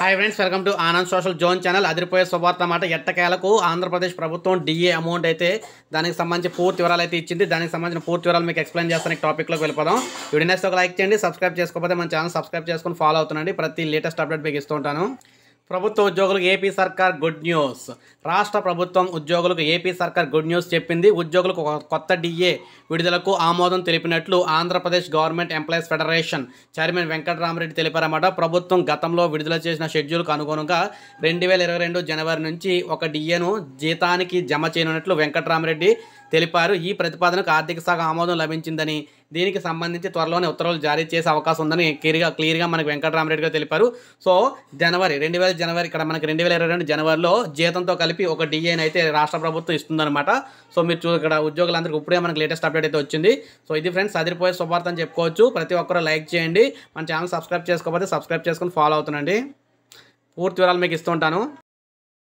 hi friends welcome to Anand social zone channel అదిరిపోయే శుభార్త అన్నమాట ఎట్టకేలకు ఆంధ్రప్రదేశ్ ప్రభుత్వం డిఏ అమౌంట్ e అయితే దానికి సంబంధించి పూర్తి వివరాలు అయితే ఇచ్చింది దానికి సంబంధించిన పూర్తి వివరాలు మీకు ఎక్స్ప్లెయిన్ చేస్తాను టాపిక్లోకి వెళ్ళిపోదాం వీడియో నెక్స్ట్ ఒక లైక్ చేయండి సబ్స్క్రైబ్ చేసుకోకపోతే మన ఛానల్ సబ్స్క్రైబ్ చేసుకుని ఫాలో అవుతుందండి ప్రతి లేటెస్ట్ అప్డేట్ మీకు ఇస్తూ ఉంటాను ప్రభుత్వ ఉద్యోగులకు ఏపీ సర్కార్ గుడ్ న్యూస్ రాష్ట్ర ప్రభుత్వం ఉద్యోగులకు ఏపీ సర్కార్ గుడ్ న్యూస్ చెప్పింది ఉద్యోగులకు కొత్త డిఏ విడుదలకు ఆమోదం తెలిపినట్లు Andhra Pradesh government employees federation chairman Venkatarama Reddy తెలిపారన్నమాట ప్రభుత్వం గతంలో విడుదల చేసిన షెడ్యూల్కు అనుగుణంగా రెండు వేల ఇరవై రెండు జనవరి నుంచి ఒక డిఏను జీతానికి జమ చేయనున్నట్లు వెంకటరామరెడ్డి తెలిపారు ఈ ప్రతిపాదనకు ఆర్థిక శాఖ ఆమోదం లభించిందని దీనికి సంబంధించి త్వరలోనే ఉత్తర్వులు జారీ చేసే అవకాశం ఉందని క్లియర్గా క్లియర్గా మనకు వెంకటరామరెడ్డి గారు తెలిపారు సో జనవరి రెండు వేల జనవరి ఇక్కడ మనకి రెండు వేల ఇరవై రెండు జనవరిలో జీతంతో కలిపి ఒక డిఏని అయితే రాష్ట్ర ప్రభుత్వం ఇస్తుందన్నమాట సో మీరు చూ ఇక్కడ ఉద్యోగులందరికీ ఇప్పుడే మనకు లేటెస్ట్ అప్డేట్ అయితే వచ్చింది సో ఇది ఫ్రెండ్స్ అదిరిపోయే శుభార్థం చెప్పుకోవచ్చు ప్రతి ఒక్కరూ లైక్ చేయండి మన ఛానల్ సబ్స్క్రైబ్ చేసుకోకపోతే సబ్స్క్రైబ్ చేసుకుని ఫాలో అవుతుందండి పూర్తి వివరాలు మీకు ఇస్తుంటాను